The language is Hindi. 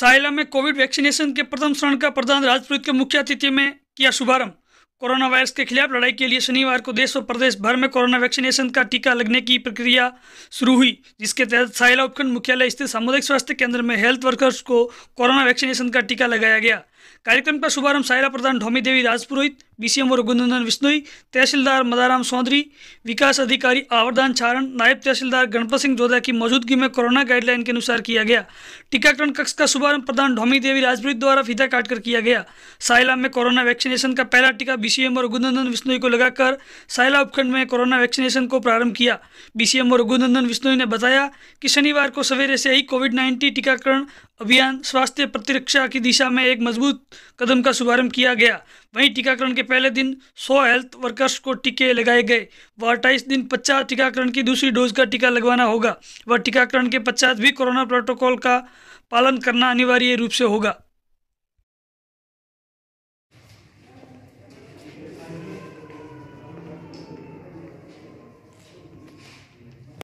साहिला में कोविड वैक्सीनेशन के प्रथम चरण का प्रधान राजपुरोहित के मुख्य अतिथि में किया शुभारंभ कोरोना वायरस के खिलाफ लड़ाई के लिए शनिवार को देश और प्रदेश भर में कोरोना वैक्सीनेशन का टीका लगने की प्रक्रिया शुरू हुई जिसके तहत साहिला उपखंड मुख्यालय स्थित सामुदायिक स्वास्थ्य केंद्र में हेल्थ वर्कर्स को कोरोना वैक्सीनेशन का टीका लगाया गया कार्यक्रम का शुभारंभ साहिला प्रधान ढोमी देवी राजपुरोहित बीसीएम और रघुनंदन विश्नोई तहसीलदार मदाराम सौंदरी विकास अधिकारी आवरदान छारण नायब तहसीलदार गणपत सिंह जोधा की मौजूदगी में कोरोना गाइडलाइन के अनुसार किया गया टीकाकरण कक्ष का शुभारंभ प्रधान ढोमी देवी राजपुरोहित द्वारा फीता काटकर किया गया साहिला में कोरोना वैक्सीनेशन का पहला टीका बीसीएम और रघुनंदन बिश्नोई को लगाकर सायला उपखंड में कोरोना वैक्सीनेशन को प्रारंभ किया बीसीएम और रघुनंदन बिश्नोई ने बताया कि शनिवार को सवेरे से ही कोविड नाइन्टीन टीकाकरण अभियान स्वास्थ्य प्रतिरक्षा की दिशा में एक मजबूत कदम का शुभारंभ किया गया वहीं टीकाकरण के पहले दिन 100 हेल्थ वर्कर्स को टीके लगाए गए व अट्ठाईस दिन पचास टीकाकरण की दूसरी डोज का टीका लगवाना होगा व टीकाकरण के पश्चात भी कोरोना प्रोटोकॉल का पालन करना अनिवार्य रूप से होगा